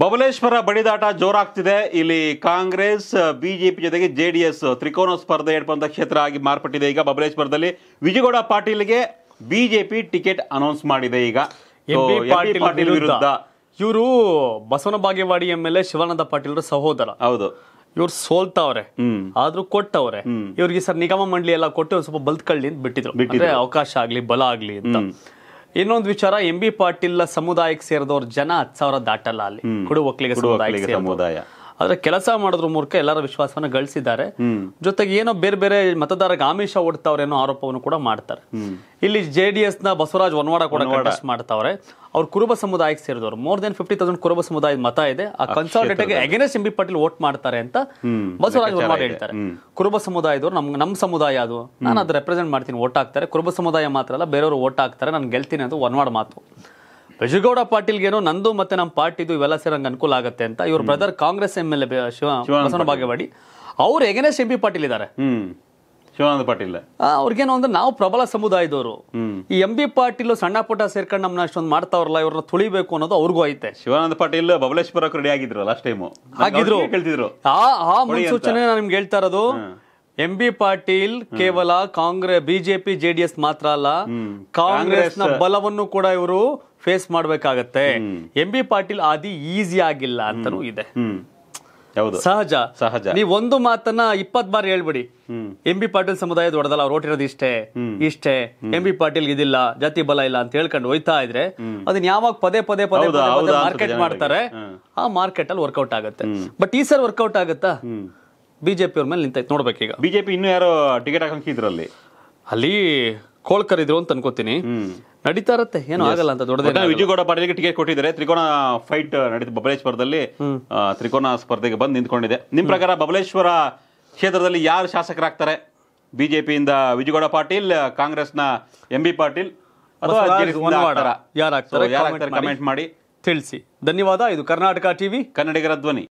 ಬಬಲೇಶ್ವರ ಬಡಿದಾಟ ಜೋರಾಗ್ತಿದೆ ಇಲ್ಲಿ ಕಾಂಗ್ರೆಸ್ ಬಿಜೆಪಿ ಜೊತೆಗೆ ಜೆ ಡಿ ಎಸ್ ತ್ರಿಕೋನ ಸ್ಪರ್ಧೆ ಏರ್ಪಂತ ಕ್ಷೇತ್ರ ಆಗಿ ಮಾರ್ಪಟ್ಟಿದೆ ಈಗ ಬಬಲೇಶ್ವರದಲ್ಲಿ ವಿಜಯಗೌಡ ಪಾಟೀಲ್ಗೆ ಬಿಜೆಪಿ ಟಿಕೆಟ್ ಅನೌನ್ಸ್ ಮಾಡಿದೆ ಈಗ ಪಾಟೀಲ್ ವಿರುದ್ಧ ಇವರು Basavana Bagewadi M L A Shivananda ಪಾಟೀಲ್ರ ಸಹೋದರ ಹೌದು ಇವ್ರು ಸೋಲ್ತಾವ್ರೆ ಆದ್ರೂ ಕೊಟ್ಟವ್ರೆ ಇವ್ರಿಗೆ ಸರ್ ನಿಗಮ ಮಂಡಳಿ ಎಲ್ಲ ಕೊಟ್ಟು ಸ್ವಲ್ಪ ಬಲ್ತ್ಕಳ್ಳಿ ಅಂತ ಬಿಟ್ಟಿದ್ರು ಬಿಟ್ಟಿದ್ರೆ ಅವಕಾಶ ಆಗ್ಲಿ ಬಲ ಆಗ್ಲಿ ಅಂತ ಇನ್ನೊಂದು ವಿಚಾರ ಎಂ ಬಿ ಪಾಟೀಲ್ ಸಮುದಾಯಕ್ಕೆ ಸೇರಿದವ್ರ ಜನ ಹತ್ತು ಸಾವಿರ ದಾಟಲ್ಲ ಅಲ್ಲಿ ಕುಡು ಒಕ್ಕಲಿಗ ಸಮುದಾಯ ಆದ್ರೆ ಕೆಲಸ ಮಾಡೋದ್ರ ಮೂಲಕ ಎಲ್ಲರ ವಿಶ್ವಾಸವನ್ನ ಗಳಿಸಿದ್ದಾರೆ ಜೊತೆಗೆ ಏನೋ ಬೇರೆ ಬೇರೆ ಮತದಾರರಿಗೆ ಆಮಿಷ ಏನೋ ಆರೋಪವನ್ನು ಕೂಡ ಮಾಡ್ತಾರೆ ಇಲ್ಲಿ ಜೆ ಡಿ ಎಸ್ ನ ಬಸವರಾಜ್ ಒನ್ವಾಡ ಕೂಡ ಮಾಡ್ತಾವ್ರೆ ಅವ್ರು ಕುರುಬ ಸಮುದಾಯಕ್ಕೆ ಸೇರಿದವರು ಮೋರ್ ದೆನ್ ಫಿಫ್ಟಿ ತೌಸಂಡ್ ಕುರುಬ ಸಮುದಾಯದ ಮತ ಇದೆ ಆ consolidate against M B Patil vote ಮಾಡ್ತಾರೆ ಅಂತ ಬಸವರಾಜ್ ಒನ್ವಾಡ ಹೇಳ್ತಾರೆ ಕುರುಬ ಸಮುದಾಯದವ್ರು ನಮ್ ನಮ್ ಸಮುದಾಯ ಅದು ನಾನು ಅದು ರೆಪ್ರೆಸೆಂಟ್ ಮಾಡ್ತೀನಿ ವೋಟ್ ಹಾಕ್ತಾರೆ ಕುರುಬ ಸಮುದಾಯ ಮಾತ್ರ ಅಲ್ಲ ಬೇರೆಯವರು ವೋಟ್ ಹಾಕ್ತಾರೆ ನಾನು ಗೆಲ್ತೀನಿ ಅಂತ ಒನ್ವಾಡ ಮಾತು ಪಾಟೀಲ್ ಏನೋ ನಂದು ಮತ್ತೆ ನಮ್ಮ ಪಾರ್ಟಿದು ಇವೆಲ್ಲ ಸೇರಂಗ ಅನುಕೂಲ ಆಗುತ್ತೆ ಅಂತ ಇವ್ರ brother Congress M L A Shiva Bagewadi ಅವ್ರು ಎಗನೆಸ್ಟ್ ಎಂ ಪಿ ಪಾಟೀಲ್ ಇದ್ದಾರೆ ಶಿವಾನಂದ ಪಾಟೀಲ್ ಅವ್ರಿಗೇನೋ ಅಂದ್ರೆ ನಾವು ಪ್ರಬಲ ಸಮುದಾಯದವರು ಈ ಎಂ ಬಿ ಪಾಟೀಲ್ ಸಣ್ಣ ಪುಟ್ಟ ಸೇರ್ಕೊಂಡು ನಮ್ಮನ್ನ ಅಷ್ಟೊಂದು ಮಾಡ್ತಾವ್ರಲ್ಲ ಇವ್ರನ್ನ ತುಳಿಬೇಕು ಅನ್ನೋದು ಅವ್ರಿಗೂ ಐತೆ ಶಿವಾನಂದ ಪಾಟೀಲ್ ಬಬಲೇಶ್ವರ ರೆಡಿ ಆಗಿದ್ರು ಲಾಸ್ಟ್ ಟೈಮ್ ಆಗಿದ್ರು ಹೇಳ್ತಿದ್ರು ಆ ಮುನ್ಸೂಚನೆ ನಿಮ್ಗೆ ಹೇಳ್ತಾ ಇರೋದು ಎಂ ಬಿ ಪಾಟೀಲ್ ಕೇವಲ ಕಾಂಗ್ರೆಸ್ ಬಿಜೆಪಿ ಜೆಡಿಎಸ್ ಮಾತ್ರ ಅಲ್ಲ ಕಾಂಗ್ರೆಸ್ ನ ಬಲವನ್ನು ಕೂಡ ಇವರು ಫೇಸ್ ಮಾಡಬೇಕಾಗತ್ತೆ ಎಂ ಬಿ ಪಾಟೀಲ್ ಆದಿ ಈಸಿ ಆಗಿಲ್ಲ ಅಂತನೂ ಇದೆ ಸಹಜ ಸಹಜ ನೀವು ಒಂದು ಮಾತನ್ನ ಇಪ್ಪತ್ ಬಾರಿ ಹೇಳ್ಬಿಡಿ ಎಂ ಬಿ ಪಾಟೀಲ್ ಸಮುದಾಯ ದೊಡ್ಡದಲ್ಲ ಅವ್ರು ಓಟಿರೋದು ಇಷ್ಟೇ ಇಷ್ಟೇ ಎಂ ಬಿ ಪಾಟೀಲ್ ಇದಿಲ್ಲ ಜಾತಿ ಬಲ ಇಲ್ಲ ಅಂತ ಹೇಳ್ಕೊಂಡು ಹೋಯ್ತಾ ಇದ್ರೆ ಅದನ್ನ ಯಾವಾಗ ಪದೇ ಪದೇ ಪದೇ ಮಾರ್ಕೆಟ್ ಮಾಡ್ತಾರೆ ಆ ಮಾರ್ಕೆಟ್ ಅಲ್ಲಿ ವರ್ಕೌಟ್ ಆಗುತ್ತೆ ಬಟ್ ಈ ಸರ್ ವರ್ಕೌಟ್ ಆಗುತ್ತಾ ಬಿಜೆಪಿ ಅವ್ರ ಮೇಲೆ ನಿಂತಾಯ್ತು ಈಗ ಬಿಜೆಪಿ ಇನ್ನೂ ಯಾರೋ ಟಿಕೆಟ್ ಹಾಕಿದ್ರಲ್ಲಿ ಅಲ್ಲಿ ಕೋಳ್ಕರ್ ಇದ್ರು ಅಂತ ಅನ್ಕೋತೀನಿ ನಡೀತಾ ಇರುತ್ತೆ ಏನು ಆಗಲ್ಲ ಅಂತ ದೊಡ್ಡ ವಿಜಯಗೌಡ ಪಾಟೀಲ್ಗೆ ಟಿಕೆಟ್ ಕೊಟ್ಟಿದ್ದಾರೆ ತ್ರಿಕೋನ ಫೈಟ್ ನಡೀತು ಬಬಲೇಶ್ವರದಲ್ಲಿ ತ್ರಿಕೋನ ಸ್ಪರ್ಧೆಗೆ ಬಂದು ನಿಂತ್ಕೊಂಡಿದೆ ನಿಮ್ಮ ಪ್ರಕಾರ ಬಬಲೇಶ್ವರ ಕ್ಷೇತ್ರದಲ್ಲಿ ಯಾರು ಶಾಸಕರಾಗ್ತಾರೆ ಬಿಜೆಪಿಯಿಂದ ವಿಜಯಗೌಡ ಪಾಟೀಲ್ ಕಾಂಗ್ರೆಸ್ನ ಎಂ ಬಿ ಪಾಟೀಲ್ ಅಥವಾ ಯಾರಾಗ್ತಾರೆ ಕಮೆಂಟ್ ಮಾಡಿ ತಿಳಿಸಿ ಧನ್ಯವಾದ ಇದು ಕರ್ನಾಟಕ ಟಿವಿ ಕನ್ನಡಿಗರ ಧ್ವನಿ